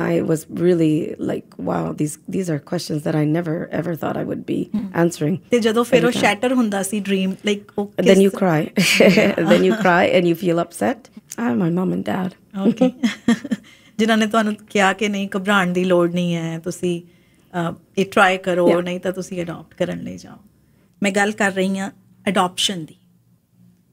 I was really like, wow, these these are questions that I never ever thought I would be answering. The ਜਦੋਂ fero shatter hunda si dream like. Like then you cry then you cry and you feel upset I'm my mom and dad okay ਜਿਨ੍ਹਾਂ ਨੇ ਤੁਹਾਨੂੰ ke nahi ਨਹੀਂ ਘਬਰਾਣ ਦੀ ਲੋੜ ਨਹੀਂ ਹੈ ਤੁਸੀਂ ਇਹ ਟਰਾਈ ਕਰੋ ਨਹੀਂ ਤਾਂ ਤੁਸੀਂ ਅਡਾਪਟ ਕਰਨ ਲਈ ਜਾਓ ਮੈਂ ਗੱਲ ਕਰ ਰਹੀ ਹਾਂ ਅਡਾਪਸ਼ਨ ਦੀ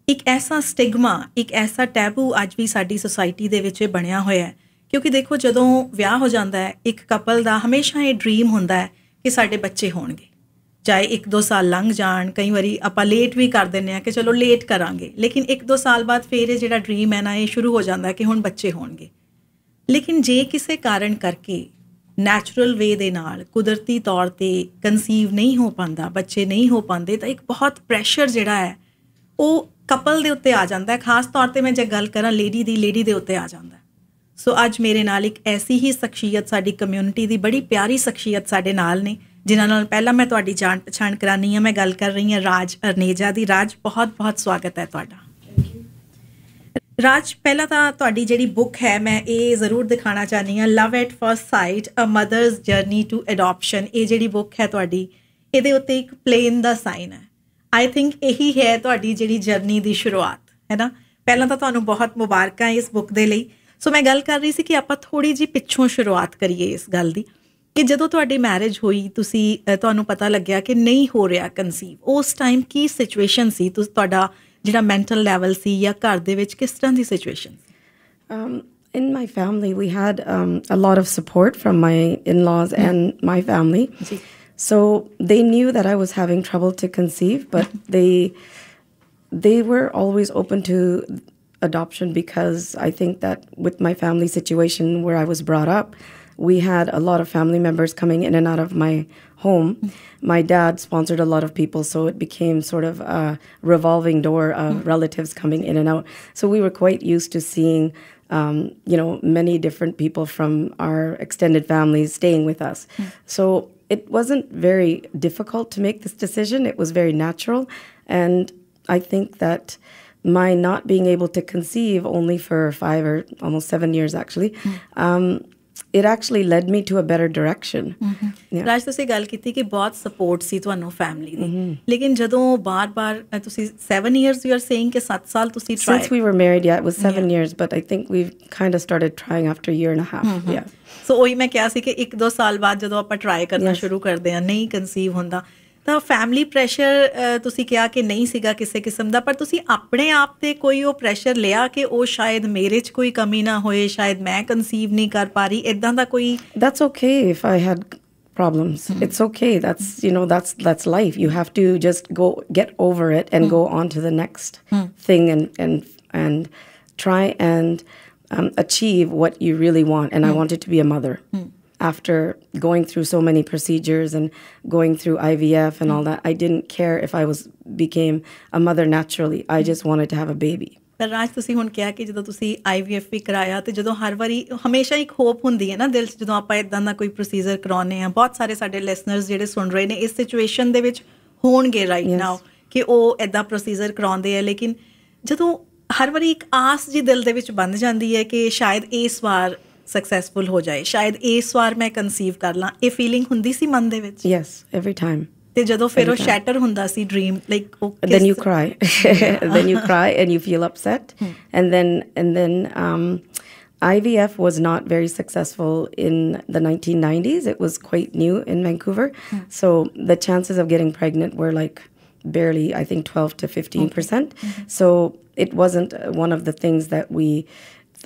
ਇੱਕ ਐਸਾ ਸਟਿਗਮਾ ਇੱਕ ਐਸਾ ਟੈਬੂ ਅੱਜ ਵੀ ਸਾਡੀ ਸੋਸਾਇਟੀ ਦੇ ਵਿੱਚ ਬਣਿਆ ਹੋਇਆ ਹੈ ਕਿਉਂਕਿ ਦੇਖੋ ਜਦੋਂ ਵਿਆਹ ਹੋ ਜਾਂਦਾ ਹੈ ਇੱਕ ਕਪਲ ਦਾ ਹਮੇਸ਼ਾ ਇਹ ਡ੍ਰੀਮ ਹੁੰਦਾ ਹੈ ਕਿ ਸਾਡੇ ਬੱਚੇ ਹੋਣਗੇ ਚਾਹੇ 1-2 ਸਾਲ ਲੰਘ ਜਾਣ ਕਈ ਵਾਰੀ ਆਪਾਂ ਲੇਟ ਵੀ ਕਰ ਦਿੰਨੇ ਆ ਕਿ ਚਲੋ ਲੇਟ ਕਰਾਂਗੇ ਲੇਕਿਨ 1-2 ਸਾਲ ਬਾਅਦ ਫੇਰ ਇਹ ਜਿਹੜਾ ਡ੍ਰੀਮ ਹੈ ਨਾ ਇਹ ਸ਼ੁਰੂ ਹੋ ਜਾਂਦਾ ਕਿ ਹੁਣ ਬੱਚੇ ਹੋਣਗੇ ਲੇਕਿਨ ਜੇ ਕਿਸੇ ਕਾਰਨ ਕਰਕੇ ਨੈਚੁਰਲ ਵੇ ਦੇ ਨਾਲ ਕੁਦਰਤੀ ਤੌਰ ਤੇ ਕਨਸੀਵ ਨਹੀਂ ਹੋ ਪਾਂਦਾ ਬੱਚੇ ਨਹੀਂ ਹੋ ਪਾਂਦੇ ਤਾਂ ਇੱਕ ਬਹੁਤ ਪ੍ਰੈਸ਼ਰ ਜਿਹੜਾ ਹੈ ਉਹ ਕਪਲ ਦੇ ਉੱਤੇ ਆ ਜਾਂਦਾ ਹੈ ਖਾਸ ਤੌਰ ਤੇ ਮੈਂ ਜੇ ਗੱਲ ਕਰਾਂ ਲੇਡੀ ਦੀ ਲੇਡੀ ਦੇ ਉੱਤੇ ਆ ਜਾਂਦਾ ਸੋ ਅੱਜ ਮੇਰੇ ਨਾਲ ਇੱਕ ਐਸੀ ਹੀ ਸ਼ਖਸੀਅਤ ਸਾਡੀ ਕਮਿਊਨਿਟੀ ਦੀ ਬੜੀ ਪਿਆਰੀ ਸ਼ਖਸੀਅਤ ਸਾਡੇ ਨਾਲ ਨੇ ਜਿਨ੍ਹਾਂ ਨਾਲ ਪਹਿਲਾਂ ਮੈਂ ਤੁਹਾਡੀ ਜਾਣ ਪਛਾਣ ਕਰਾਨੀ ਹੈ ਮੈਂ ਗੱਲ ਕਰ ਰਹੀ ਹਾਂ ਰਾਜ ਅਰਨੇਜਾ ਦੀ ਰਾਜ ਬਹੁਤ ਬਹੁਤ ਸਵਾਗਤ ਹੈ ਤੁਹਾਡਾ ਰਾਜ ਪਹਿਲਾਂ ਤਾਂ ਤੁਹਾਡੀ ਜਿਹੜੀ ਬੁੱਕ ਹੈ ਮੈਂ ਇਹ ਜ਼ਰੂਰ ਦਿਖਾਣਾ ਚਾਹਨੀ ਆ love at first sight a mother's journey to adoption ਇਹ ਜਿਹੜੀ ਬੁੱਕ ਹੈ ਤੁਹਾਡੀ ਇਹਦੇ ਉੱਤੇ ਇੱਕ ਪਲੇਨ ਦਾ ਸਾਈਨ ਹੈ ਆਈ ਥਿੰਕ ਇਹੀ ਹੈ ਤੁਹਾਡੀ ਜਿਹੜੀ ਜਰਨੀ ਦੀ ਸ਼ੁਰੂਆਤ ਹੈ ਨਾ ਪਹਿਲਾਂ ਤਾਂ ਤੁਹਾਨੂੰ ਬਹੁਤ ਮੁਬਾਰਕਾਂ ਇਸ ਬੁੱਕ ਦੇ ਲਈ ਸੋ ਮੈਂ ਗੱਲ ਕਰ ਰਹੀ ਸੀ ਕਿ ਆਪਾਂ ਥੋੜੀ ਜੀ ਪਿੱਛੋਂ ਸ਼ੁਰੂਆਤ ਕਰੀਏ ਇਸ ਗੱਲ ਦੀ ਕਿ ਜਦੋਂ ਤੁਹਾਡੀ ਮੈਰਿਜ ਹੋਈ ਤੁਸੀਂ ਤੁਹਾਨੂੰ ਪਤਾ ਲੱਗਿਆ ਕਿ ਨਹੀਂ ਹੋ ਰਿਹਾ ਕਨਸੀਵ ਉਸ ਟਾਈਮ ਕੀ ਸਿਚੁਏਸ਼ਨ ਸੀ ਤੁਸੀਂ ਤੁਹਾਡਾ ਜਿਹੜਾ ਮੈਂਟਲ ਲੈਵਲ ਸੀ ਜਾਂ ਘਰ ਦੇ ਵਿੱਚ ਕਿਸ ਤਰ੍ਹਾਂ ਦੀ ਸਿਚੁਏਸ਼ਨ ਸੀ in my family, we had um, a lot of support from my in laws hmm. and my family. So they knew that I was having trouble to conceive, but hmm. they they were always open to adoption because I think that with my family situation where I was brought up, we had a lot of family members coming in and out of my home. My dad sponsored a lot of people, so it became sort of a revolving door of mm. relatives coming in and out. So we were quite used to seeing, um, you know, many different people from our extended families staying with us. Mm. So it wasn't very difficult to make this decision. It was very natural, and I think that my not being able to conceive only for five or almost seven years actually um, it actually led me to a better direction Raj ਤੁਸੀਂ ਗੱਲ ਕੀਤੀ ਕਿ ਬਹੁਤ support ਸੀ ਤੁਹਾਨੂੰ family ਦੀ ਲੇਕਿਨ ਜਦੋਂ ਬਾਰ-ਬਾਰ ਤੁਸੀਂ 7 ਇਅਰਸ ਯੂ ਆਰ ਸੇਇੰਗ ਕਿ 7 ਸਾਲ ਤੁਸੀਂ try since we were married yeah it was 7 years but I think we kind of started trying after a year and a half yeah so ਉਹੀ ਮੈਂ ਕਿਹਾ ਸੀ ਕਿ 1-2 ਸਾਲ ਬਾਅਦ ਜਦੋਂ ਆਪਾਂ ਟ੍ਰਾਈ ਕਰਨਾ ਸ਼ੁਰੂ ਕਰਦੇ ਆ ਨਹੀਂ ਕਨਸੀਵ ਹੁੰਦਾ ਤਾਂ ਫੈਮਿਲੀ ਪ੍ਰੈਸ਼ਰ ਤੁਸੀਂ ਕਿਹਾ ਕਿ ਨਹੀਂ ਸੀਗਾ ਕਿਸੇ ਕਿਸਮ ਦਾ ਪਰ ਤੁਸੀਂ ਆਪਣੇ ਆਪ ਤੇ ਕੋਈ ਉਹ ਪ੍ਰੈਸ਼ਰ ਲਿਆ ਕਿ ਉਹ ਸ਼ਾਇਦ ਮੇਰੇ 'ਚ ਕੋਈ ਕਮੀ ਨਾ ਹੋਏ ਸ਼ਾਇਦ ਮੈਂ ਕਨਸੀਵ ਨਹੀਂ ਕਰ ਪਾ ਰਹੀ ਇਦਾਂ ਦਾ ਕੋਈ that's okay if I had problems. Mm-hmm. It's okay. That's you know that's that's life. You have to just go get over it and mm. go on to the next mm. thing and and and try and um, achieve what you really want. And mm. I wanted to be a mother. after going through so many procedures and going through IVF and all that, I didn't care if I was became a mother naturally. I just wanted to have a baby. Raj ਤੁਸੀਂ ਹੁਣ ਕਿਹਾ ਕਿ ਜਦੋਂ ਤੁਸੀਂ IVF ਵੀ ਕਰਾਇਆ ਤੇ ਜਦੋਂ ਹਰ ਵਾਰੀ ਹਮੇਸ਼ਾ ਇੱਕ ਹੋਪ ਹੁੰਦੀ ਹੈ ਨਾ ਦਿਲ 'ਚ ਜਦੋਂ ਆਪਾਂ ਇਦਾਂ ਦਾ ਕੋਈ ਪ੍ਰੋਸੀਜਰ ਕਰਾਉਨੇ ਆ ਬਹੁਤ ਸਾਰੇ ਸਾਡੇ ਲਿਸਨਰਸ ਜਿਹੜੇ ਸੁਣ ਰਹੇ ਨੇ ਇਸ ਸਿਚੁਏਸ਼ਨ ਦੇ ਵਿੱਚ ਹੋਣਗੇ ਰਾਈਟ ਨਾਓ ਕਿ ਉਹ ਇਦਾਂ ਪ੍ਰੋਸੀਜਰ ਕਰਾਉਂਦੇ ਆ ਲੇਕਿਨ ਜਦੋਂ ਹਰ ਵਾਰੀ ਇੱਕ ਆਸ ਜੀ ਦਿਲ ਦੇ ਵਿੱਚ ਬੰਦ ਜਾਂਦੀ ਹੈ ਕਿ ਸ਼ਾਇਦ ਇਸ ਵਾਰ ਸਕਸੈਸਫੁਲ ਹੋ ਜਾਏ ਸ਼ਾਇਦ ਇਸ ਵਾਰ ਮੈਂ ਕਨਸੀਵ ਕਰ ਲਾਂ ਇਹ ਫੀਲਿੰਗ ਹੁੰਦੀ ਸੀ ਮਨ ਦੇ ਵਿੱਚ ਯੈਸ ਐਵਰੀ ਟਾਈਮ ਤੇ ਜਦੋਂ ਫਿਰ ਉਹ ਸ਼ੈਟਰ ਹੁੰਦਾ ਸੀ dream like okay then you cry then you cry and you feel upset and then and then IVF was not very successful in the 1990s. It was quite new in Vancouver. Hmm. So the chances of getting pregnant were like barely, I think, 12 to 15%. Okay. Mm-hmm. So it wasn't uh, one of the things that we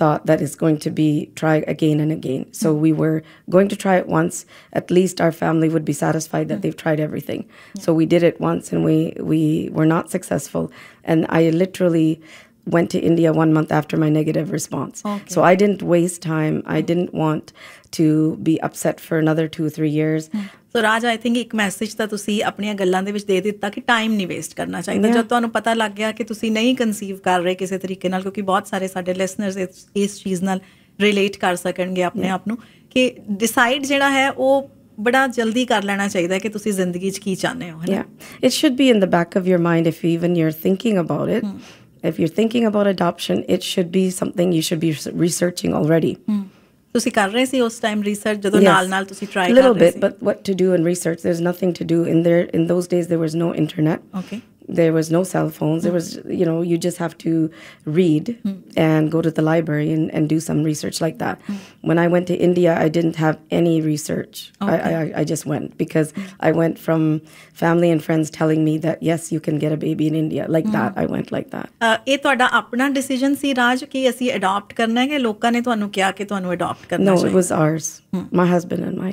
thought that it's going to be tried again and again. So we were going to try it once. At least our family would be satisfied that they've tried everything. Yeah. So we did it once and we we were not successful. And I literally went to India one month after my negative response. Okay. So I didn't waste time. I didn't want to be upset for another two, three years. So Raj I think ਇੱਕ message ਤਾਂ ਤੁਸੀਂ ਆਪਣੀਆਂ ਗੱਲਾਂ ਦੇ ਵਿੱਚ ਦੇ ਦਿੱਤਾ ਕਿ ਟਾਈਮ ਨਹੀਂ ਵੇਸਟ ਕਰਨਾ ਚਾਹੀਦਾ ਜਦ ਤੁਹਾਨੂੰ ਪਤਾ ਲੱਗ ਗਿਆ ਕਿ ਤੁਸੀਂ ਨਹੀਂ ਕਨਸੀਵ ਕਰ ਰਹੇ ਕਿਸੇ ਤਰੀਕੇ ਨਾਲ ਕਿਉਂਕਿ ਬਹੁਤ ਸਾਰੇ ਸਾਡੇ ਲਿਸਨਰਸ ਇਸ ਚੀਜ਼ ਨਾਲ ਰਿਲੇਟ ਕਰ ਸਕਣਗੇ ਆਪਣੇ ਆਪ ਨੂੰ ਕਿ ਡਿਸਾਈਡ ਜਿਹੜਾ ਹੈ ਉਹ ਬੜਾ ਜਲਦੀ ਕਰ ਲੈਣਾ ਚਾਹੀਦਾ ਕਿ ਤੁਸੀਂ ਜ਼ਿੰਦਗੀ 'ਚ ਕੀ ਚਾਹੁੰਦੇ ਹੋ ਹੈ ਨਾ it should be in the back of your mind if even you are thinking about it if you're thinking about adoption, it should be something you should be researching already. Mm. ਤੁਸੀਂ ਕਰ ਰਹੇ ਸੀ ਉਸ time research ਜਦੋਂ ਨਾਲ ਨਾਲ ਤੁਸੀਂ try ਕਰ ਰਹੇ ਸੀ little bit but what to do in research there is nothing to do in there in those days there internet okay there was no cell phones. There was, you know, you just have to read and go to the library and, and do some research like that. When I went to India, I didn't have any research. Okay. I, I, I, just went because I went from family and friends telling me that, yes, you can get a baby in India. Like mm. that, I went like that. ਇਹ ਤੁਹਾਡਾ ਆਪਣਾ decision ਸੀ ਰਾਜ ਕਿ ਅਸੀਂ adopt ਕਰਨਾ ਹੈ ਕਿ ਲੋਕਾਂ ਨੇ ਤੁਹਾਨੂੰ ਕਿਹਾ ਕਿ ਤੁਹਾਨੂੰ ਅਡਾਪਟ ਕਰਨਾ ਚਾਹੀਦਾ no it was ours my husband and my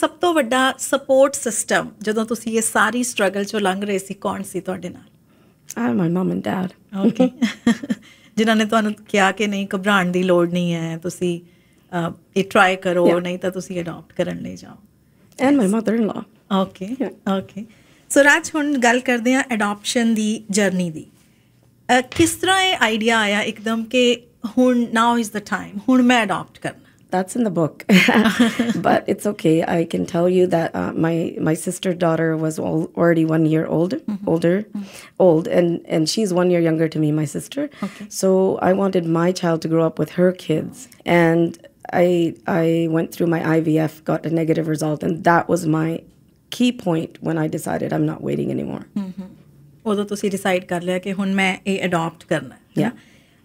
ਸਭ ਤੋਂ ਵੱਡਾ ਸਪੋਰਟ ਸਿਸਟਮ ਜਦੋਂ ਤੁਸੀਂ ਇਹ ਸਾਰੀ ਸਟਰਗਲ ਚੋਂ ਲੰਘ ਰਹੇ ਸੀ ਕੌਣ ਸੀ ਤੁਹਾਡੇ ਨਾਲ ਆ my mom and dad okay ਜਿਨ੍ਹਾਂ ਨੇ ਤੁਹਾਨੂੰ ਕਿਹਾ ਕਿ ਨਹੀਂ ਘਬਰਾਣ ਦੀ ਲੋੜ ਨਹੀਂ ਹੈ ਤੁਸੀਂ ਇਹ ਟਰਾਈ ਕਰੋ ਨਹੀਂ ਤਾਂ ਤੁਸੀਂ ਅਡਾਪਟ ਕਰਨ ਲਈ ਜਾਓ ਐਂਡ ਮਾਈ ਮਦਰ ਇਨ ਲਾ ਓਕੇ ਓਕੇ ਸੋ ਰਾਜ ਹੁਣ ਗੱਲ ਕਰਦੇ ਆ ਅਡਾਪਸ਼ਨ ਦੀ ਜਰਨੀ ਦੀ ਕਿਸ ਤਰ੍ਹਾਂ ਇਹ ਆਈਡੀਆ ਆਇਆ ਇੱਕਦਮ ਕਿ ਹੁਣ ਨਾਓ ਇਜ਼ ਦਾ ਟਾਈਮ ਹੁਣ ਮੈਂ ਅਡਾਪਟ ਕਰਨਾ that's in the book, but it's okay. I can tell you that uh, my my sister daughter was all, already one year old, mm -hmm. older, mm -hmm. old, and and she's one year younger to me, my sister. Okay. So I wanted my child to grow up with her kids, and I I went through my IVF, got a negative result, and that was my key point when I decided I'm not waiting anymore. Mm -hmm. ਉਦੋਂ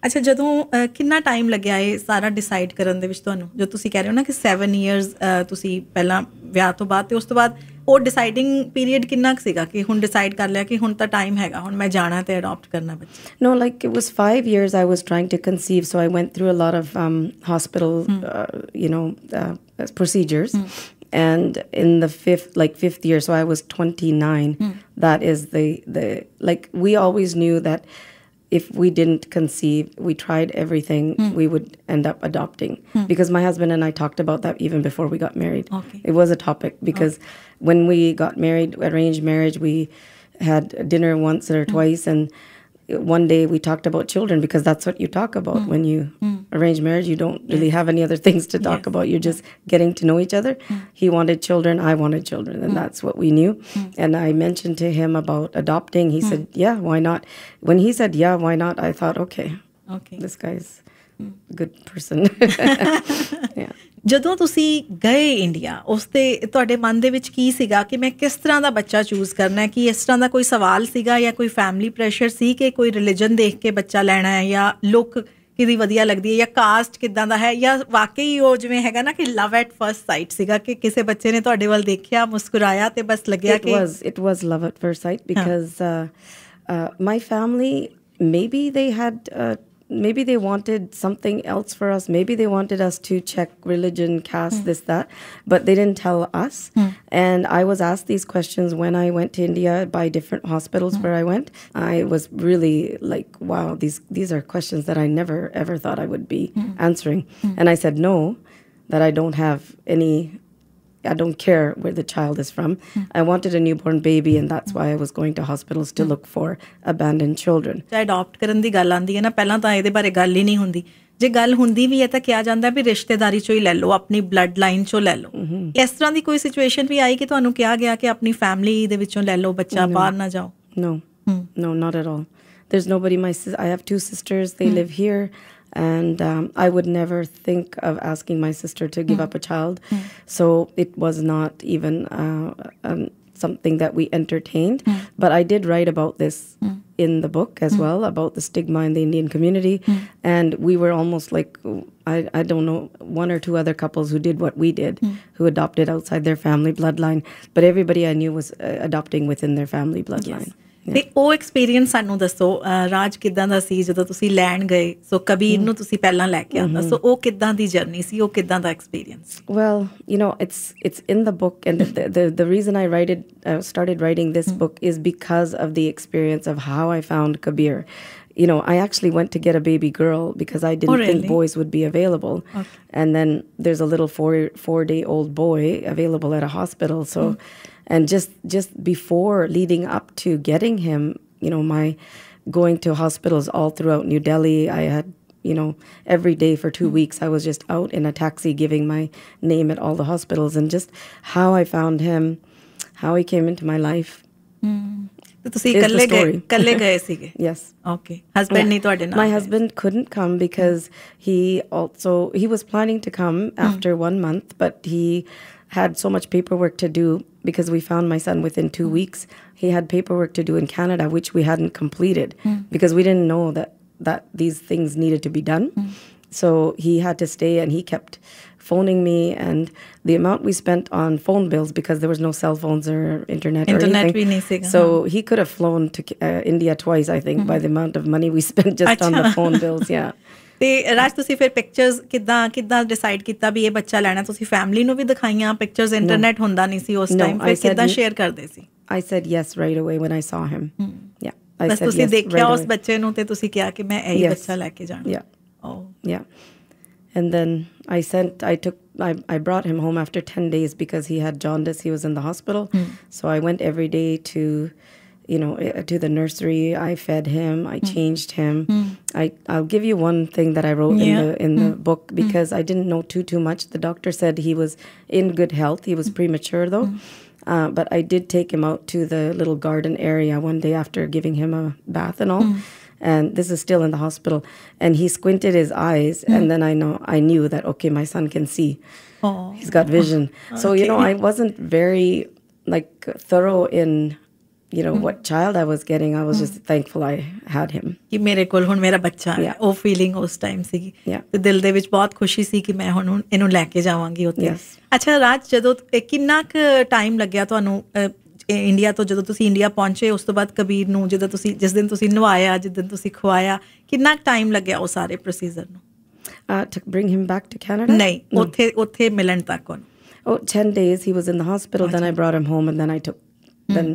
ਅੱਛਾ ਜਦੋਂ ਕਿੰਨਾ time ਲੱਗਿਆ ਇਹ ਸਾਰਾ decide ਕਰਨ ਦੇ ਵਿੱਚ ਤੁਹਾਨੂੰ ਜੋ ਤੁਸੀਂ ਕਹਿ ਰਹੇ ਹੋ ਨਾ ਕਿ 7 ਇਅਰਸ ਤੁਸੀਂ ਪਹਿਲਾਂ ਵਿਆਹ ਤੋਂ ਬਾਅਦ ਤੇ ਉਸ ਤੋਂ ਬਾਅਦ ਉਹ ਡਿਸਾਈਡਿੰਗ ਪੀਰੀਅਡ ਕਿੰਨਾ ਕੁ ਸੀਗਾ ਕਿ ਹੁਣ ਡਿਸਾਈਡ ਕਰ ਲਿਆ ਕਿ ਹੁਣ ਤਾਂ ਟਾਈਮ ਹੈਗਾ ਹੁਣ ਮੈਂ ਜਾਣਾ ਤੇ ਅਡਾਪਟ ਕਰਨਾ ਬੱਚਾ no like it was 5 years I was trying to conceive so I went through a lot of hospital you know procedures and in the fifth like fifth year so i was 29 mm. that is the the like we always knew that if we didn't conceive, we tried everything, mm. we would end up adopting. Mm. Because my husband and I talked about that even before we got married. Okay. It was a topic because okay. when we got married, arranged marriage, we had dinner once or mm. twice and one day we talked about children because that's what you talk about mm. when you mm. arrange marriage. You don't yes. really have any other things to talk yes. about. You're just getting to know each other. Mm. He wanted children. I wanted children, and mm. that's what we knew. Mm. And I mentioned to him about adopting. He mm. said, "Yeah, why not?" When he said, "Yeah, why not?" I thought, "Okay, okay, this guy's a good person." yeah. ਜਦੋਂ ਤੁਸੀਂ ਗਏ India ਉਸ ਤੇ ਤੁਹਾਡੇ ਮਨ ਦੇ ਵਿੱਚ ਕੀ ਸੀਗਾ ਕਿ ਮੈਂ ਕਿਸ ਤਰ੍ਹਾਂ ਦਾ ਬੱਚਾ ਚੂਜ਼ ਕਰਨਾ ਹੈ ਕਿ ਇਸ ਤਰ੍ਹਾਂ ਦਾ ਕੋਈ ਸਵਾਲ ਸੀਗਾ ਜਾਂ ਕੋਈ ਫੈਮਿਲੀ ਪ੍ਰੈਸ਼ਰ ਸੀ ਕਿ ਕੋਈ ਰਿਲੀਜੀਅਨ ਦੇਖ ਕੇ ਬੱਚਾ ਲੈਣਾ ਹੈ ਜਾਂ ਲੁੱਕ ਕਿਦੀ ਵਧੀਆ ਲੱਗਦੀ ਹੈ ਜਾਂ ਕਾਸਟ ਕਿਦਾਂ ਦਾ ਹੈ ਜਾਂ ਵਾਕਈ ਉਹ ਜਿਵੇਂ ਹੈਗਾ ਨਾ ਕਿ ਲਵ ਐਟ ਫਰਸਟ ਸਾਈਟ ਸੀਗਾ ਕਿ ਕਿਸੇ ਬੱਚੇ ਨੇ ਤੁਹਾਡੇ ਵੱਲ ਦੇਖਿਆ ਮੁਸਕਰਾਇਆ ਤੇ ਬਸ ਲੱਗਿਆ ਕਿ it was it was love at first sight because my family maybe they had maybe they wanted something else for us. Maybe they wanted us to check religion, caste, mm. this, that, but they didn't tell us. Mm. And I was asked these questions when I went to India by different hospitals mm. where I went. I was really like, wow, these, these are questions that I never, ever thought I would be mm. answering. Mm. And I said, no, that I don't have any I don't care where the child is from. Mm. I wanted a newborn baby, and that's why I was going to hospitals to hmm. look for abandoned children. Adopt ਕਰਨ ਦੀ ਗੱਲ ਆਂਦੀ ਹੈ ਨਾ ਪਹਿਲਾਂ ਤਾਂ ਇਹਦੇ ਬਾਰੇ ਗੱਲ ਹੀ ਨਹੀਂ ਹੁੰਦੀ ਜੇ ਗੱਲ ਹੁੰਦੀ ਵੀ ਹੈ ਤਾਂ ਕਿਹਾ ਜਾਂਦਾ ਵੀ ਰਿਸ਼ਤੇਦਾਰੀ ਚੋਂ ਹੀ ਲੈ ਲਓ ਆਪਣੀ ਬਲੱਡ ਲਾਈਨ ਚੋਂ ਲੈ ਲਓ ਇਸ ਤਰ੍ਹਾਂ ਦੀ ਕੋਈ ਸਿਚੁਏਸ਼ਨ ਵੀ ਆਈ ਕਿ ਤੁਹਾਨੂੰ ਕਿਹਾ ਗਿਆ ਕਿ ਆਪਣੀ ਫੈਮਿਲੀ ਦੇ ਵਿੱਚੋਂ ਲੈ ਲਓ ਬੱਚਾ ਬਾਹਰ ਨਾ ਜਾਓ no no not at all there's nobody my i have two sisters they live here and um, I would never think of asking my sister to give mm. up a child. Mm. So it was not even uh, um, something that we entertained. Mm. But I did write about this mm. in the book as mm. well about the stigma in the Indian community, mm. and we were almost like I, I, don't know one or two other couples who did what we did, who adopted outside their family bloodline. But everybody I knew was uh, adopting within their family bloodline. Yes. ਤੇ ਉਹ experience ਸਾਨੂੰ ਦੱਸੋ ਰਾਜ ਕਿਦਾਂ ਦਾ ਸੀ ਜਦੋਂ ਤੁਸੀਂ ਲੈਣ ਗਏ ਸੋ ਕਬੀਰ ਨੂੰ ਤੁਸੀਂ ਪਹਿਲਾਂ ਲੈ ਕੇ ਆਂਦਾ ਸੋ ਉਹ ਕਿਦਾਂ ਦੀ ਜਰਨੀ ਸੀ ਉਹ ਕਿਦਾਂ ਦਾ experience well you نو it's it's in the book and the the reason I write it started writing this book is because of the experience of how I found Kabir you know, I actually went to get a baby girl because I didn't oh, really? think boys would be available. Okay. And then there's a little four four day old boy available at a hospital. So, mm. and just just before leading up to getting him, you know, my going to hospitals all throughout New Delhi, I had you know every day for two mm. weeks I was just out in a taxi giving my name at all the hospitals and just how I found him, how he came into my life. Mm. ਤੇ ਤੁਸੀਂ ਇਕੱਲੇ ਗਏ ਇਕੱਲੇ ਗਏ ਸੀਗੇ yes okay husband ਨਹੀਂ ਤੁਹਾਡੇ ਨਾਲ my husband couldn't come because he also he was planning 1 month, but he had so much paperwork to do because we found my son within two hmm. weeks. He had paperwork to do in Canada, which we hadn't completed hmm. because we didn't know that, that these things needed to be done. Hmm. So he had to stay and he kept phoning me and the amount we spent on phone bills because there was no cell phones or internet, internet or anything. So he could have flown to uh, India twice, I think, mm -hmm. by mm-hmm. the amount of money we spent just Achha. on the phone bills. Yeah. ਤੇ ਰਾਜ ਤੁਸੀਂ ਫਿਰ pictures ਕਿੱਦਾਂ ਕਿੱਦਾਂ decide ਕੀਤਾ ਵੀ ਇਹ ਬੱਚਾ ਲੈਣਾ ਤੁਸੀਂ ਫੈਮਿਲੀ ਨੂੰ ਵੀ ਦਿਖਾਈਆਂ ਪਿਕਚਰਸ ਇੰਟਰਨੈਟ ਹੁੰਦਾ ਨਹੀਂ ਸੀ ਉਸ ਟਾਈਮ ਫਿਰ ਕਿੱਦਾਂ ਸ਼ੇਅਰ ਕਰਦੇ ਸੀ I said yes right away when I saw him ਯਾ ਆਈ ਸੈਡ ਯੈਸ ਤੁਸੀਂ ਦੇਖਿਆ ਉਸ ਬੱਚੇ ਨੂੰ ਤੇ ਤੁਸੀਂ ਕਿਹਾ ਕਿ ਮੈਂ ਇਹੀ ਬੱਚਾ ਲੈ ਕੇ ਜਾਣਾ yeah oh yeah and then I sent, I took, I, I brought him home after 10 days because he had jaundice. He was in the hospital. Mm. So I went every day to, you know, eh, to the nursery. I fed him. I mm. changed him. Mm. I, I'll give you one thing that I wrote yeah. in the in the hmm. book hmm. because I didn't know too too much. The doctor said he was in good health. He was hmm. premature though. Uh, but I did take him out to the little garden area one day after giving him a bath and all. Mm and this is still in the hospital. And he squinted his eyes, mm. and hmm. then I know I knew that okay, my son can see. He's got vision. Okay. So you know, I wasn't very like thorough in you know mm. what child I was getting. I was mm. just thankful I had him. ਕਿ ਮੇਰੇ ਕੋਲ ਹੁਣ ਮੇਰਾ ਬੱਚਾ ਹੈ ਉਹ feeling ਉਸ time ਸੀ ਤੇ ਦਿਲ ਦੇ ਵਿੱਚ ਬਹੁਤ ਖੁਸ਼ੀ ਸੀ ਕਿ ਮੈਂ ਹੁਣ ਇਹਨੂੰ ਲੈ ਕੇ Yes. ਉੱਥੇ ਅੱਛਾ ਰਾਜ ਜਦੋਂ ਕਿੰਨਾ ਕੁ ਟਾਈਮ ਲੱਗਿਆ ਇੰਡੀਆ ਤੋਂ ਜਦੋਂ ਤੁਸੀਂ ਇੰਡੀਆ ਪਹੁੰਚੇ ਉਸ ਤੋਂ ਬਾਅਦ ਕਬੀਰ ਨੂੰ ਜਦੋਂ ਤੁਸੀਂ ਜਿਸ ਦਿਨ ਤੁਸੀਂ ਨਵਾਇਆ ਜਿਸ ਦਿਨ ਤੁਸੀਂ ਖਵਾਇਆ ਕਿੰਨਾ ਟਾਈਮ ਲੱਗਿਆ ਉਹ ਸਾਰੇ ਪ੍ਰੋਸੀਜਰ ਨੂੰ to bring him back to Canada ਨਹੀਂ ਉੱਥੇ ਉੱਥੇ ਮਿਲਣ ਤੱਕ ਉਹਨੂੰ Oh, 10 days he was in the hospital. Then I brought him home, and then I took. Mm. Then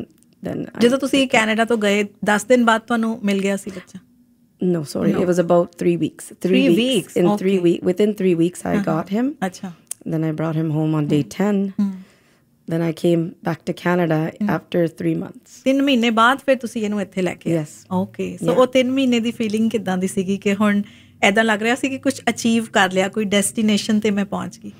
then. ਜਦੋਂ ਤੁਸੀਂ ਕੈਨੇਡਾ ਤੋਂ ਗਏ 10 ਦਿਨ ਬਾਅਦ ਤੁਹਾਨੂੰ ਮਿਲ ਗਿਆ ਸੀ ਬੱਚਾ. No, sorry. No. It was about three weeks. Three, three weeks. weeks. In okay. three week, within three weeks, I uh -huh. got him. Achha. Then I brought him home on day 10 mm. then I came back to Canada mm. after 3 months tin ਮਹੀਨੇ baad ਫਿਰ tusi enu itthe leke ਕੇ okay so ਸੋ ਉਹ 3 ਮਹੀਨੇ ਦੀ feeling ਕਿਦਾਂ ਦੀ ਸੀਗੀ ਕਿ ਹੁਣ ਐਦਾਂ ਲੱਗ ਰਿਹਾ ਸੀ ਕਿ ਕੁਝ ਅਚੀਵ ਕਰ ਲਿਆ ਕੋਈ ਡੈਸਟੀਨੇਸ਼ਨ ਤੇ ਮੈਂ ਪਹੁੰਚ ਗਈ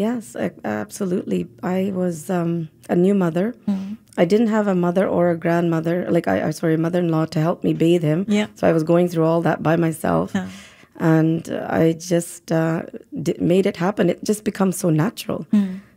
Yes, absolutely. I was um, a new mother. Mm. I didn't have a mother or a grandmother, like I, I sorry, mother-in-law to help me bathe him. Yeah. So I was going through all that by myself. Yeah. and I just uh, made it happen. It just becomes so natural.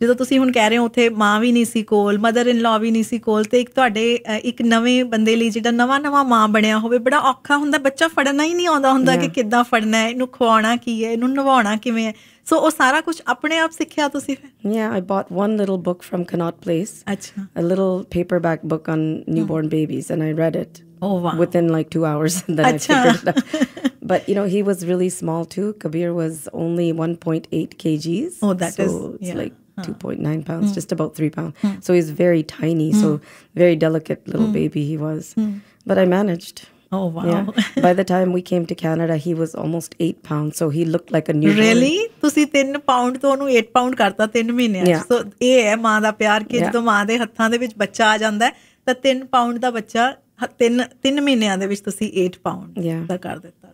ਜਦੋਂ ਤੁਸੀਂ ਹੁਣ ਕਹਿ ਰਹੇ ਹੋ ਉਥੇ ਮਾਂ ਵੀ ਨਹੀਂ ਸੀ ਕੋਲ ਮਦਰ ਇਨ ਲਾ ਵੀ ਨਹੀਂ ਸੀ ਕੋਲ ਤੇ ਇੱਕ ਤੁਹਾਡੇ ਇੱਕ ਨਵੇਂ ਬੰਦੇ ਲਈ ਜਿਹੜਾ ਨਵਾਂ ਨਵਾਂ ਮਾਂ ਬਣਿਆ ਹੋਵੇ ਬੜਾ ਔਖਾ ਹੁੰਦਾ ਬੱਚਾ ਫੜਨਾ ਹੀ ਨਹੀਂ ਆਉਂਦਾ ਹੁੰਦਾ ਕਿ ਕਿੱਦਾਂ ਫੜਨਾ ਹੈ ਇਹਨੂੰ ਖਵਾਉਣਾ ਕੀ ਹੈ ਇਹਨੂੰ ਨਵਾਉਣਾ ਕਿਵੇਂ ਹੈ ਸੋ ਉਹ ਸਾਰਾ ਕੁਝ ਆਪਣੇ ਆਪ ਸਿੱਖਿਆ ਤੁਸੀਂ ਫਿਰ yeah I bought one little book from Connaught Place ਅੱਛਾ a little paperback book on newborn babies and I read it oh wow within like 2 hours then I figured it but you know he was really small too kabir was only 1.8 kgs oh that so is, it's yeah. like huh. 2.9 pounds mm. just about 3 pounds mm. so he's very tiny mm. so hmm. very delicate little hmm. baby he was hmm. but i managed oh wow yeah. by the time we came to canada he was almost 8 pounds so he looked like a new really to see 10 pound ਉਹਨੂੰ 8 pound karta 3 ਮਹੀਨਿਆਂ ਸੋ ਇਹ ਹੈ ਮਾਂ pyar ਪਿਆਰ ਕਿ ਜਦੋਂ ਮਾਂ ਦੇ ਹੱਥਾਂ ਦੇ ਵਿੱਚ ਬੱਚਾ ਆ ਜਾਂਦਾ ਤਾਂ 3 ਪਾਉਂਡ ਦਾ ਬੱਚਾ ਤਿੰਨ ਤਿੰਨ 8 pound da kar ਦਿੱਤਾ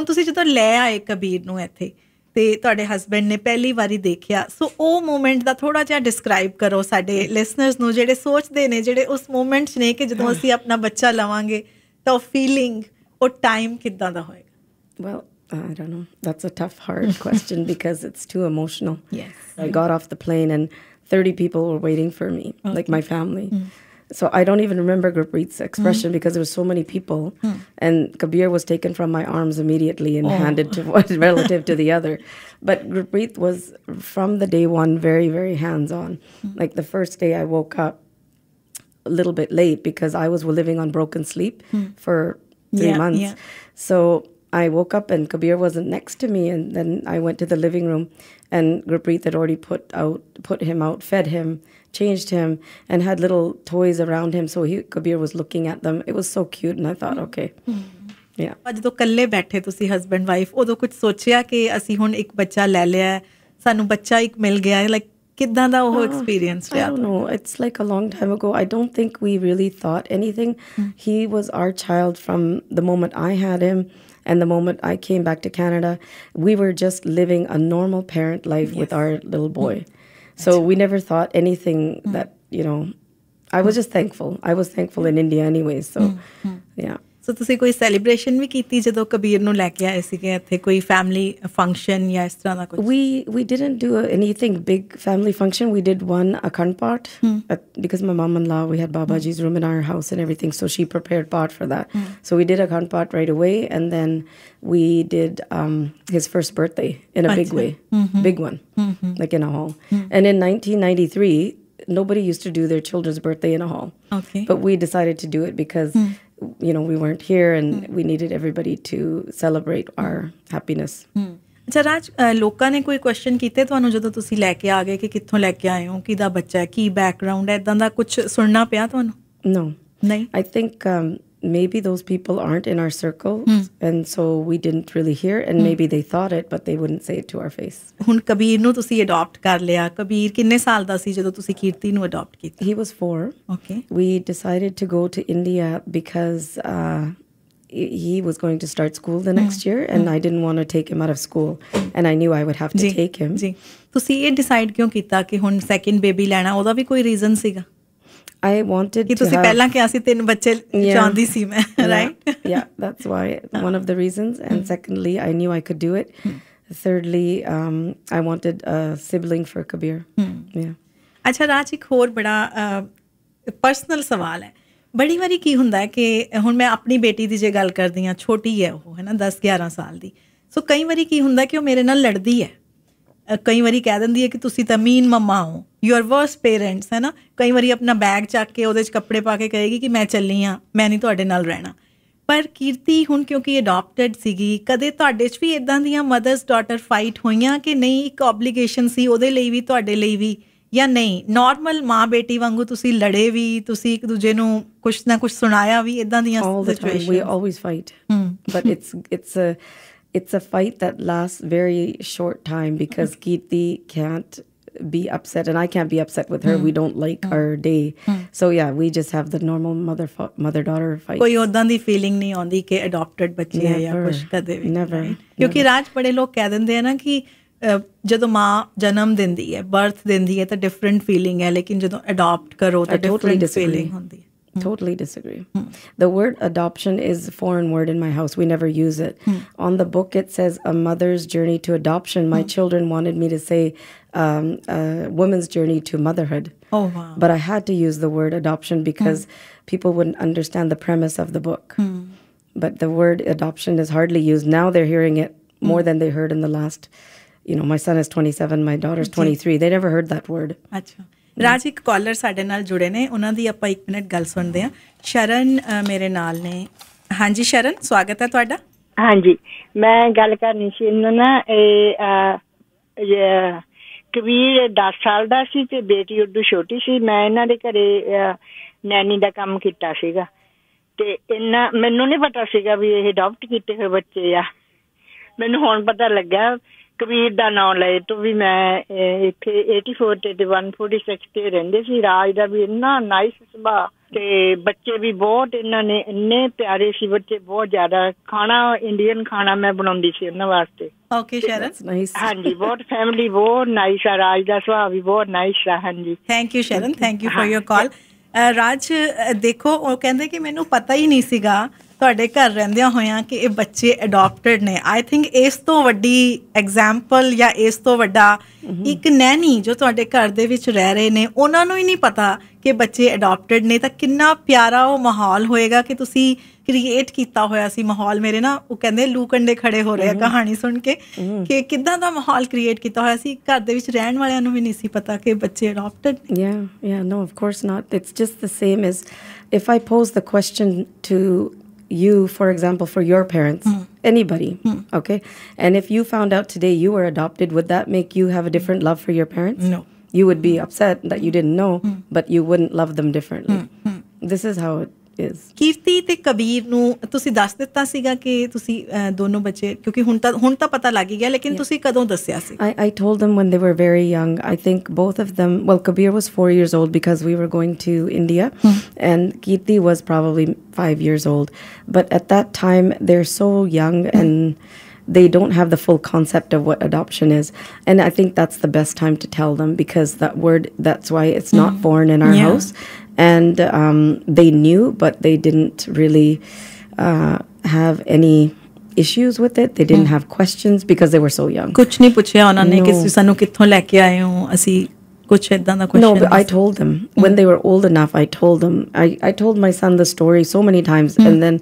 ਹੁਣ ਤੁਸੀਂ ਜਦੋਂ ਲੈ ਆਏ ਕਬੀਰ ਨੂੰ ਇੱਥੇ ਤੇ ਤੁਹਾਡੇ ਹਸਬੰਡ ਨੇ ਪਹਿਲੀ ਵਾਰੀ ਦੇਖਿਆ ਸੋ ਉਹ ਮੂਮੈਂਟ ਦਾ ਥੋੜਾ ਜਿਹਾ ਡਿਸਕ੍ਰਾਈਬ ਕਰੋ ਸਾਡੇ ਲਿਸਨਰਸ ਨੂੰ ਜਿਹੜੇ ਸੋਚਦੇ ਨੇ ਜਿਹੜੇ ਉਸ ਮੂਮੈਂਟਸ ਨੇ ਕਿ ਜਦੋਂ ਅਸੀਂ ਆਪਣਾ ਬੱਚਾ ਲਵਾਂਗੇ ਤਾਂ ਉਹ ਫੀਲਿੰਗ ਉਹ ਟਾਈਮ ਕਿੱਦਾਂ ਦਾ ਹੋਏਗਾ well I don't know. That's a tough, hard question because it's too emotional. Yes. I got off the plane and 30 people were waiting for me, okay. like my family. Mm. So I don't even remember Gurpreet's mm-hmm. expression mm -hmm. because there were so many people. Mm. And Kabir was taken from my arms immediately and oh. handed to one relative to the other. But Gurpreet was from the day one very, very hands on. Mm. Like the first day I woke up a little bit late because I was living on broken sleep hmm. for three yeah, months. Yeah. So I woke up and Kabir wasn't next to me, and then I went to the living room, and Gurpreet had already put out, put him out, fed him, changed him and had little toys around him so he kabir was looking at them it was so cute and i thought mm-hmm. okay mm-hmm. yeah ਅੱਜ ਜਦੋਂ ਇਕੱਲੇ ਬੈਠੇ ਤੁਸੀਂ husband wife ਉਦੋਂ ਕੁਝ ਸੋਚਿਆ ਕਿ ਅਸੀਂ ਹੁਣ ਇੱਕ ਬੱਚਾ ਲੈ ਲਿਆ ਸਾਨੂੰ ਬੱਚਾ ਇੱਕ ਮਿਲ ਗਿਆ ਲਾਈਕ ਕਿਦਾਂ ਦਾ ਉਹ ਐਕਸਪੀਰੀਅੰਸ ah, ਰਿਹਾ I don't know it's like a long time ago I don't think we really thought anything he was our child from the moment I had him And the moment I came back to Canada, we were just living a normal parent life yes. with our little boy. Mm so we never thought anything mm. that, you know, I was just thankful. I was thankful in India anyway. So, mm, mm. yeah. So ਤੁਸੀਂ ਕੋਈ celebration ਵੀ ਕੀਤੀ ਜਦੋਂ ਕਬੀਰ ਨੂੰ ਲੈ ਕੇ ਆਏ ਸੀਗੇ ਇੱਥੇ ਕੋਈ ਫੈਮਿਲੀ ਫੰਕਸ਼ਨ ਜਾਂ ਇਸ ਤਰ੍ਹਾਂ ਦਾ ਕੁਝ ਵੀ we didn't do anything big family function we did one Akhand Path because my mom and law we had Baba ਜੀਸ room in our house and everything so she prepared Path for that so we did Akhand Path right away and then we did um his first birthday in a big way mm -hmm. big one mm -hmm. like in a hall mm -hmm. and in 1993 nobody used to do their children's birthday in a hall. Okay. But we decided to do it because mm you know, we weren't here and we needed everybody to celebrate our happiness. ਅੱਛਾ ਰਾਜ ਲੋਕਾਂ ਨੇ ਕੋਈ question ਕੀਤੇ ਤੁਹਾਨੂੰ ਜਦੋਂ ਤੁਸੀਂ ਲੈ ਕੇ ਆ ਗਏ ਕਿ ਕਿੱਥੋਂ ਲੈ ਕੇ ਆਏ ਹੋ ਕਿਹਦਾ ਬੱਚਾ ਹੈ ਕੀ ਬੈਕਗ੍ਰਾਉਂਡ ਹੈ ਇਦਾਂ ਦਾ ਕੁਝ ਸੁਣਨਾ ਪਿਆ ਤੁਹਾਨੂੰ ਨੋ ਨਹੀਂ I think maybe those people aren't in our circle hmm. and so we didn't really hear and hmm. maybe they thought it but they wouldn't say it to our face ਹੁਣ ਕਬੀਰ ਨੂੰ ਤੁਸੀਂ adopt ਕਰ ਲਿਆ ਕਬੀਰ ਕਿੰਨੇ ਸਾਲ ਦਾ ਸੀ ਜਦੋਂ ਤੁਸੀਂ ਕੀਰਤੀ ਨੂੰ ਅਡਾਪਟ ਕੀਤਾ he was 4 okay we decided to go to india because uh, he was going to start school the hmm. next year and hmm. i didn't want to take him out of school and i knew i would have to take him ਜੀ decide ਇਹ decide ਕਿਉਂ ਕੀਤਾ ਕਿ second baby baby Oda ਉਹਦਾ ਵੀ ਕੋਈ reason ਸੀਗਾ I wanted to ਤੁਸੀਂ pehla ke ਸੀ ਤਿੰਨ ਬੱਚੇ ਚਾਹੁੰਦੀ si main right yeah that's why one of the reasons and secondly I knew I could do it thirdly um I wanted a sibling for Kabir yeah acha ਰਾਜ ਇੱਕ bada personal sawal hai badi wari ki ਕੀ hai ke hun main apni beti di je gal kardi ha choti hai oh hai na 10 11 saal di so kai wari ki ਹੁੰਦਾ ke oh mere naal laddi hai ਕਈ ਵਾਰੀ ਕਹਿ ਦਿੰਦੀ ਹੈ ਕਿ ਤੁਸੀਂ ਤਾਂ ਮੀਨ ਮਮਾ ਹੋ ਯੂ ਆਰ ਵਰਸ ਪੇਰੈਂਟਸ ਹੈ ਨਾ ਕਈ ਵਾਰੀ ਆਪਣਾ ਬੈਗ ਚੱਕ ਕੇ ਉਹਦੇ 'ਚ ਕੱਪੜੇ ਪਾ ਕੇ ਕਹੇਗੀ ਕਿ ਮੈਂ ਚੱਲੀ ਆ ਮੈਂ ਨਹੀਂ ਤੁਹਾਡੇ ਨਾਲ ਰਹਿਣਾ ਪਰ ਕੀਰਤੀ ਹੁਣ ਕਿਉਂਕਿ ਅਡਾਪਟਡ ਸੀਗੀ ਕਦੇ ਤੁਹਾਡੇ 'ਚ ਵੀ ਇਦਾਂ ਦੀਆਂ ਮਦਰਸ ਡਾਟਰ ਫਾਈਟ ਹੋਈਆਂ ਕਿ ਨਹੀਂ ਇੱਕ ਆਬਲੀਗੇਸ਼ਨ ਸੀ ਉਹਦੇ ਲਈ ਵੀ ਤੁਹਾਡੇ ਲਈ ਵੀ ਜਾਂ ਨਹੀਂ ਨਾਰਮਲ ਮਾਂ ਬੇਟੀ ਵਾਂਗੂ ਤੁਸੀਂ ਲੜੇ ਵੀ ਤੁਸੀਂ ਇੱਕ ਦੂਜੇ ਨੂੰ ਕੁਝ ਨਾ ਕੁਝ ਸੁਣਾਇਆ ਵੀ ਇਦਾਂ ਦੀਆਂ situation we always fight but it's it's a it's a fight that lasts very short time because mm. can't be upset and I can't be upset with her. Mm. We don't like mm. our day. Mm. So yeah, we just have the normal mother mother daughter fight. कोई उदां दी feeling नहीं आंदी कि adopted बच्चे है या कुछ कदे भी never क्योंकि राज बड़े लोग कह दिंदे हैं ना कि ਜਦੋਂ ਮਾਂ ਜਨਮ ਦਿੰਦੀ ਹੈ ਬਰਥ ਦਿੰਦੀ ਹੈ ਤਾਂ ਡਿਫਰੈਂਟ ਫੀਲਿੰਗ ਹੈ ਲੇਕਿਨ ਜਦੋਂ ਅਡਾਪਟ ਕਰੋ ਤਾਂ ਡਿਫਰੈਂਟ ਫੀਲਿੰਗ ਹੁੰਦੀ ਹੈ Mm. Totally disagree. Mm. The word adoption is a foreign word in my house. We never use it. Mm. On the book, it says a mother's journey to adoption. My mm. children wanted me to say um, a woman's journey to motherhood. Oh, wow. But I had to use the word adoption mm. because people wouldn't understand the premise of the book. Mm. But the word adoption is hardly used. Now they're hearing it more than they heard in the last, you know, my son is 27, my daughter's 23. They never heard that word. true. ਰਾਜ ਇੱਕ collar ਸਾਡੇ ਨਾਲ ਜੁੜੇ ਨੇ ਉਹਨਾਂ ਦੀ ਆਪਾਂ 1 minute ਗੱਲ ਸੁਣਦੇ ਹਾਂ ਸ਼ਰਨ ਮੇਰੇ ਨਾਲ ਨੇ ਹਾਂਜੀ ਸ਼ਰਨ ਸਵਾਗਤ ਹੈ ਤੁਹਾਡਾ ਹਾਂਜੀ ਮੈਂ ਗੱਲ ਕਰਨੀ ਸੀ ਇਹਨਾਂ ਨਾ ਇਹ ਕਬੀਰ 10 ਸਾਲ ਦਾ ਸੀ ਤੇ ਬੇਟੀ ਉਦੋਂ ਛੋਟੀ ਸੀ ਮੈਂ ਇਹਨਾਂ ਦੇ ਘਰੇ ਨੈਣੀ ਦਾ ਕੰਮ ਕੀਤਾ ਸੀਗਾ ਤੇ ਇਹਨਾਂ ਮੈਨੂੰ ਨਹੀਂ ਪਤਾ ਸੀਗਾ ਵੀ ਇਹ ਅਡਾਪਟ ਕੀਤੇ ਹੋਏ ਬੱਚੇ ਆ ਮੈਨੂੰ ਹੁਣ ਪਤਾ ਲੱਗਾ ਕਬੀਰ ਦਾ ਨਾਮ ਲਏ ਤੋਂ ਵੀ ਮੈਂ ਇੱਥੇ 84 ਤੇ 146 ਤੇ ਰਹਿੰਦੇ ਸੀ ਰਾਜ ਦਾ ਵੀ ਇੰਨਾ ਨਾਈਸ ਸੁਭਾਅ ਤੇ ਬੱਚੇ ਵੀ ਬਹੁਤ ਇਹਨਾਂ ਨੇ ਇੰਨੇ ਪਿਆਰੇ ਸੀ ਬੱਚੇ ਬਹੁਤ ਜ਼ਿਆਦਾ ਖਾਣਾ ਇੰਡੀਅਨ ਖਾਣਾ ਮੈਂ ਬਣਾਉਂਦੀ ਸੀ ਉਹਨਾਂ ਵਾਸਤੇ ਓਕੇ ਸ਼ਰਨ ਨਾਈਸ ਹਾਂਜੀ ਬਹੁਤ ਫੈਮਿਲੀ ਬਹੁਤ ਨਾਈਸ ਆ ਰਾਜ ਦਾ ਸੁਭਾਅ ਵੀ ਬਹੁਤ ਨਾਈਸ ਆ ਹਾਂਜੀ thank you Sharan thank you for your call Raj ਦੇਖੋ ਉਹ ਕਹਿੰਦੇ ਕਿ ਮੈਨੂੰ ਪਤਾ ਹੀ ਨਹੀਂ ਸੀਗਾ ਤੁਹਾਡੇ ਘਰ ਰਹਿੰਦਿਆਂ ਹੋਇਆਂ ਕਿ ਇਹ ਬੱਚੇ ਅਡਾਪਟਡ ਨੇ ਆਈ ਥਿੰਕ ਇਸ ਤੋਂ ਵੱਡੀ ਐਗਜ਼ਾਮਪਲ ਜਾਂ ਇਸ ਤੋਂ ਵੱਡਾ ਇੱਕ ਨੈਣੀ ਜੋ ਤੁਹਾਡੇ ਘਰ ਦੇ ਵਿੱਚ ਰਹਿ ਰਹੇ ਨੇ ਉਹਨਾਂ ਨੂੰ ਹੀ ਨਹੀਂ ਪਤਾ ਕਿ ਬੱਚੇ ਅਡਾਪਟਡ ਨੇ ਤਾਂ ਕਿੰਨਾ ਪਿਆਰਾ ਉਹ ਮਾਹੌਲ ਹੋਏਗਾ ਕਿ ਤੁਸੀਂ ਕ੍ਰੀਏਟ ਕੀਤਾ ਹੋਇਆ ਸੀ ਮਾਹੌਲ ਮੇਰੇ ਨਾ ਉਹ ਕਹਿੰਦੇ ਲੂ ਕੰਡੇ ਖੜੇ ਹੋ ਰਹੇ ਆ ਕਹਾਣੀ ਸੁਣ ਕੇ ਕਿ ਕਿਦਾਂ ਦਾ ਮਾਹੌਲ ਕ੍ਰੀਏਟ ਕੀਤਾ ਹੋਇਆ ਸੀ ਘਰ ਦੇ ਵਿੱਚ ਰਹਿਣ ਵਾਲਿਆਂ ਨੂੰ ਵੀ ਨਹੀਂ ਸੀ ਪਤਾ ਕਿ ਬੱਚੇ adopted yeah yeah no of course not it's just the same as if I pose the question to you, for example, for your parents, mm. anybody, mm. okay? And if you found out today you were adopted, would that make you have a different love for your parents? No. You would be upset that you didn't know, mm. but you wouldn't love them differently. Mm. Mm. This is how it is Kirti ਤੇ ਕਬੀਰ ਨੂੰ ਤੁਸੀਂ ਦੱਸ ਦਿੱਤਾ ਸੀਗਾ ਕਿ ਤੁਸੀਂ ਦੋਨੋਂ ਬੱਚੇ ਕਿਉਂਕਿ ਹੁਣ ਤਾਂ ਹੁਣ ਤਾਂ ਪਤਾ ਲੱਗ ਗਿਆ ਲੇਕਿਨ ਤੁਸੀਂ ਕਦੋਂ ਦੱਸਿਆ ਸੀ I I told them when they were very young i think both of them well kabir was 4 years old because we were going to india hmm. and kirti was probably 5 years old but at that time they're so young hmm. and they don't have the full concept of what adoption is and i think that's the best time to tell them because that word that's why it's not born hmm. in our yeah. house and um, they knew, but they didn't really uh, have any issues with it. They didn't mm. have questions because they were so young. No, but I told them when mm. they were old enough. I told them. I I told my son the story so many times, mm and then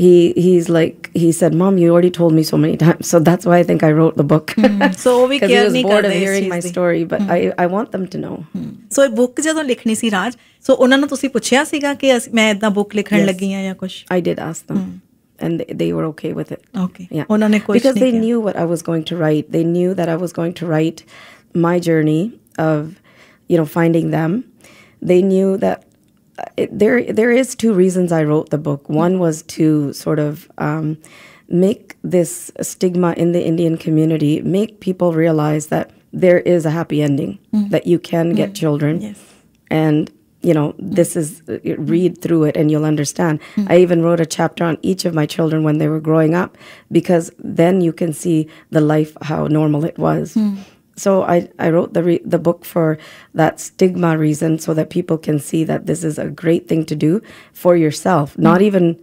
he he's like he said, "Mom, you already told me so many times." So that's why I think I wrote the book. Mm. So we care was bored of hearing my story, but mm. I I want them to know. Mm. So a book ਜਦੋਂ likhni si Raj, so ਉਹਨਾਂ ਨੂੰ ਤੁਸੀਂ ਪੁੱਛਿਆ ਸੀਗਾ ਕਿ ਮੈਂ ਇਦਾਂ book ਲਿਖਣ ਲੱਗੀ ਆ ਜਾਂ ਕੁਝ? I did ask them. Mm. And they, were okay with it. Okay. Yeah. Because they knew what I was going to write. They knew that I was going to write my journey of you know, finding them. They knew that uh, it, there there is two reasons I wrote the book. One was to sort of um, make this stigma in the Indian community, make people realize that there is a happy ending, mm. that you can get mm. children, yes. and you know this is uh, read through it and you'll understand. Mm. I even wrote a chapter on each of my children when they were growing up, because then you can see the life how normal it was. Mm so I, I wrote the re- the book for that stigma reason so that people can see that this is a great thing to do for yourself mm. not even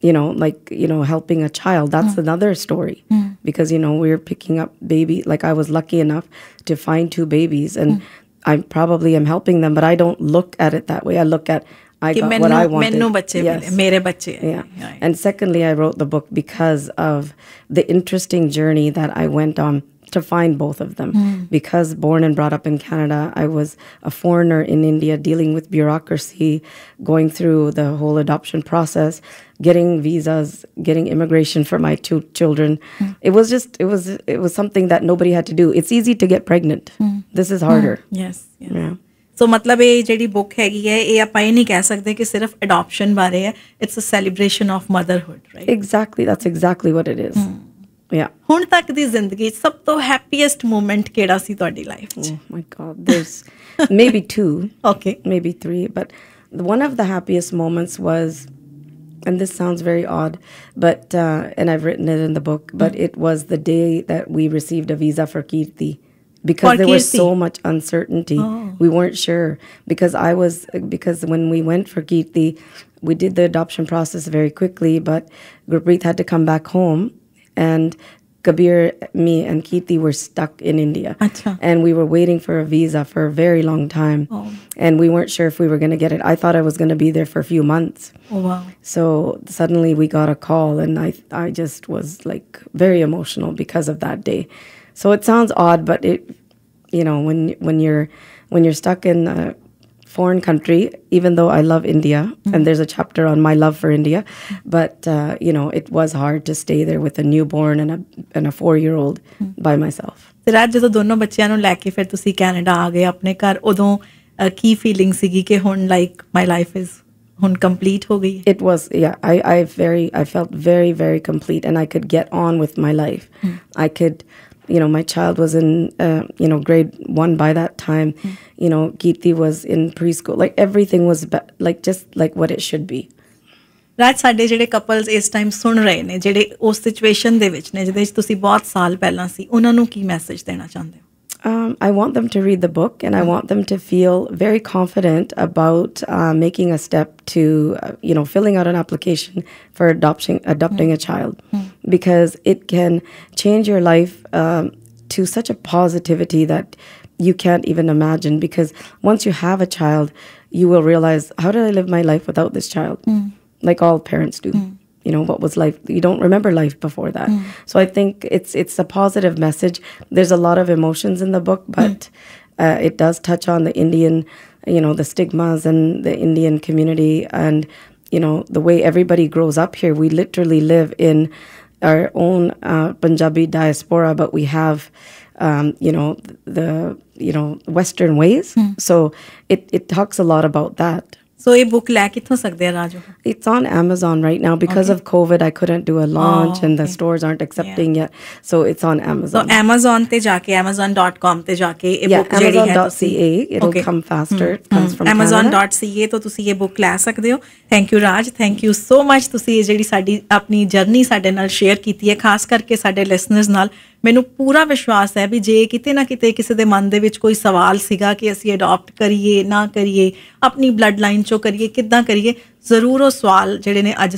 you know like you know helping a child that's mm. another story mm. because you know we're picking up baby like I was lucky enough to find two babies and mm. I probably am helping them but I don't look at it that way I look at I got what I wanted. Bache yes. mere bache. Yeah. yeah. And secondly, I wrote the book because of the interesting journey that I went on to find both of them mm. because born and brought up in Canada, I was a foreigner in India dealing with bureaucracy, going through the whole adoption process, getting visas, getting immigration for my two children. Mm. It was just it was it was something that nobody had to do. It's easy to get pregnant. Mm. This is harder. Hmm. Yes. Yeah. yeah. ਸੋ ਮਤਲਬ ਇਹ ਜਿਹੜੀ book ਹੈਗੀ ਹੈ ਇਹ ਆਪਾਂ ਇਹ ਨਹੀਂ ਕਹਿ ਸਕਦੇ ਕਿ ਸਿਰਫ ਐਡਾਪਸ਼ਨ ਬਾਰੇ ਹੈ it's a celebration of motherhood right exactly that's exactly what it is yeah ਹੁਣ ਤੱਕ ਦੀ ਜ਼ਿੰਦਗੀ ਸਭ ਤੋਂ ਹੈਪੀਐਸਟ ਮੂਮੈਂਟ ਕਿਹੜਾ ਸੀ ਤੁਹਾਡੀ ਲਾਈਫ 'ਚ oh my God maybe 2 okay maybe 3 but one of the happiest moments was and this sounds very odd but uh, and i've written it in the book but mm. it was the day that we received a visa for kirti because for there kirti. was so much uncertainty oh. we weren't sure because i was because when we went for kirti we did the adoption process very quickly but gurpreet had to come back home and Kabir, me, and Kiti were stuck in India. Achha. And we were waiting for a visa for a very long time. Oh. And we weren't sure if we were going to get it. I thought I was going to be there for a few months. Oh, wow. So suddenly we got a call, and I, I just was like very emotional because of that day. So it sounds odd, but it, you know, when when you're when you're stuck in a foreign country, even though I love India, mm-hmm. and there's a chapter on my love for India. But uh, you know, it was hard to stay there with a newborn and a and a four year old mm-hmm. by myself. Raj ਜਦੋਂ ਦੋਨੋਂ ਬੱਚਿਆਂ ਨੂੰ ਲੈ ਕੇ ਫਿਰ ਤੁਸੀਂ Canada ਆ ਗਏ ਆਪਣੇ ਘਰ ਉਦੋਂ ਕੀ ਫੀਲਿੰਗ ਸੀਗੀ ਕਿ ਹੁਣ ਲਾਈਕ ਮਾਈ ਲਾਈਫ ਇਜ਼ ਹੁਣ ਕੰਪਲੀਟ ਹੋ ਗਈ it was yeah I I very I felt very very complete and I could get on with my life I could you know, my child was in, uh, you know, grade one by that time. Mm. You know, Geeti was in preschool. Like everything was like just like what it should be. Raj ਸਾਡੇ ਜਿਹੜੇ couples ਇਸ time ਸੁਣ ਰਹੇ ਨੇ ਜਿਹੜੇ ਉਸ situation ਦੇ ਵਿੱਚ ਨੇ ਜਿਹਦੇ ਵਿੱਚ ਤੁਸੀਂ ਬਹੁਤ ਸਾਲ ਪਹਿਲਾਂ ਸੀ ਉਹਨਾਂ ਨੂੰ ਕੀ ਮੈਸੇਜ ਦੇਣਾ ਚਾਹੁੰਦੇ ਹੋ Um, I want them to read the book and I mm. want them to feel very confident about uh, making a step to, uh, you know, filling out an application for adopting, adopting mm. a child. Mm because it can change your life um, to such a positivity that you can't even imagine. Because once you have a child, you will realize, how did I live my life without this child? Mm. Like all parents do. Mm. You know what was life? You don't remember life before that. Mm. So I think it's it's a positive message. There's a lot of emotions in the book, mm. but uh, it does touch on the Indian, you know, the stigmas and the Indian community and you know the way everybody grows up here. We literally live in our own uh, Punjabi diaspora, but we have, um, you know, the you know Western ways. Mm. So it it talks a lot about that. So ye book sakde like rajo It's on Amazon right now. Because okay. of COVID, I couldn't do a launch oh, okay. and the stores aren't accepting yeah. yet. So it's on Amazon. So Amazon te jaake, Amazon.com te jaake, e yeah, book hai dot ca. It'll okay. come faster. Hmm. It comes hmm. from Amazon.ca to tusi ye book sakde ho Thank you, Raj. Thank you so much tusi see a JD Sadi journey naal share kiti hai Kaskar karke sade listeners naal ਮੈਨੂੰ ਪੂਰਾ ਵਿਸ਼ਵਾਸ ਹੈ ਵੀ ਜੇ ਕਿਤੇ ਨਾ ਕਿਤੇ ਕਿਸੇ ਦੇ ਮਨ ਦੇ ਵਿੱਚ ਕੋਈ ਸਵਾਲ ਸੀਗਾ ਕਿ ਅਸੀਂ ਅਡਾਪਟ ਕਰੀਏ ਨਾ ਕਰੀਏ ਆਪਣੀ ਬਲੱਡ ਲਾਈਨ ਚੋਂ ਕਰੀਏ ਕਿੱਦਾਂ ਕਰੀਏ ਜ਼ਰੂਰ ਉਹ ਸਵਾਲ ਜਿਹੜੇ ਨੇ ਅੱਜ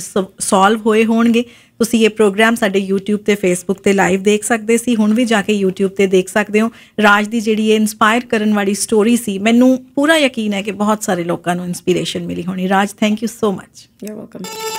ਸੋਲਵ ਹੋਏ ਹੋਣਗੇ ਤੁਸੀਂ ਇਹ ਪ੍ਰੋਗਰਾਮ ਸਾਡੇ YouTube ਤੇ Facebook ਤੇ ਲਾਈਵ ਦੇਖ ਸਕਦੇ ਸੀ ਹੁਣ ਵੀ ਜਾ ਕੇ YouTube ਤੇ ਦੇਖ ਸਕਦੇ ਹੋ ਰਾਜ ਦੀ ਜਿਹੜੀ ਇਹ ਇਨਸਪਾਇਰ ਕਰਨ ਵਾਲੀ ਸਟੋਰੀ ਸੀ ਮੈਨੂੰ ਪੂਰਾ ਯਕੀਨ ਹੈ ਕਿ ਬਹੁਤ ਸਾਰੇ ਲੋਕਾਂ ਨੂੰ ਇਨਸਪੀਰੇਸ਼ਨ ਮਿਲੀ ਹੋਣੀ Raj thank you so much you are welcome